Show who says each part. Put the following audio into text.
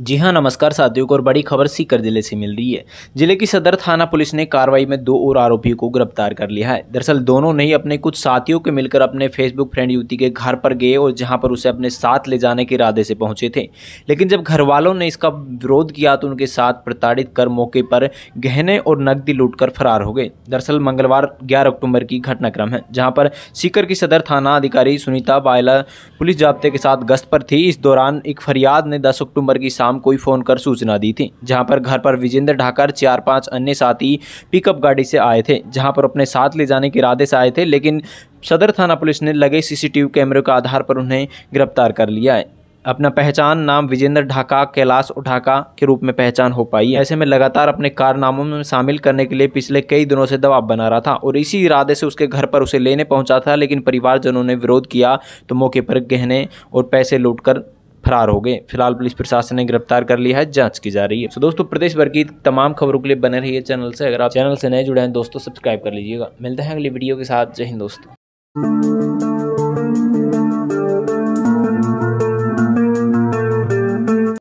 Speaker 1: जी हाँ नमस्कार साथियों को और बड़ी खबर सीकर जिले से मिल रही है जिले की सदर थाना पुलिस ने कार्रवाई में दो और आरोपियों को गिरफ्तार कर लिया है दरअसल दोनों ने ही अपने कुछ साथियों के मिलकर अपने फेसबुक फ्रेंड युवती के घर पर गए और जहां पर उसे अपने साथ ले जाने के इरादे से पहुंचे थे लेकिन जब घर वालों ने इसका विरोध किया तो उनके साथ प्रताड़ित कर मौके पर गहने और नकदी लूट कर फरार हो गए दरअसल मंगलवार ग्यारह अक्टूबर की घटनाक्रम है जहाँ पर सीकर की सदर थाना अधिकारी सुनीता बायला पुलिस जाब्ते के साथ गश्त पर थी इस दौरान एक फरियाद ने दस अक्टूबर की शाम को ही फ़ोन कर सूचना दी थी जहां पर घर पर विजेंद्र ढाकर चार पांच अन्य साथी पिकअप गाड़ी से आए थे जहां पर अपने साथ ले जाने के इरादे से आए थे लेकिन सदर थाना पुलिस ने लगे सीसीटीवी कैमरे के आधार पर उन्हें गिरफ्तार कर लिया है अपना पहचान नाम विजेंद्र ढाका कैलाश उठाका के रूप में पहचान हो पाई है ऐसे में लगातार अपने कारनामों में शामिल करने के लिए पिछले कई दिनों से दबाव बना रहा था और इसी इरादे से उसके घर पर उसे लेने पहुंचा था लेकिन परिवारजनों ने विरोध किया तो मौके पर गहने और पैसे लूटकर फरार हो गए फिलहाल पुलिस प्रशासन ने गिरफ्तार कर लिया है जांच की जा रही है तो दोस्तों प्रदेश भर की तमाम खबरों के लिए बने है चैनल से अगर आप चैनल से नए जुड़े हैं दोस्तों सब्सक्राइब कर लीजिएगा मिलते हैं अगली वीडियो के साथ जय हिंद दोस्तों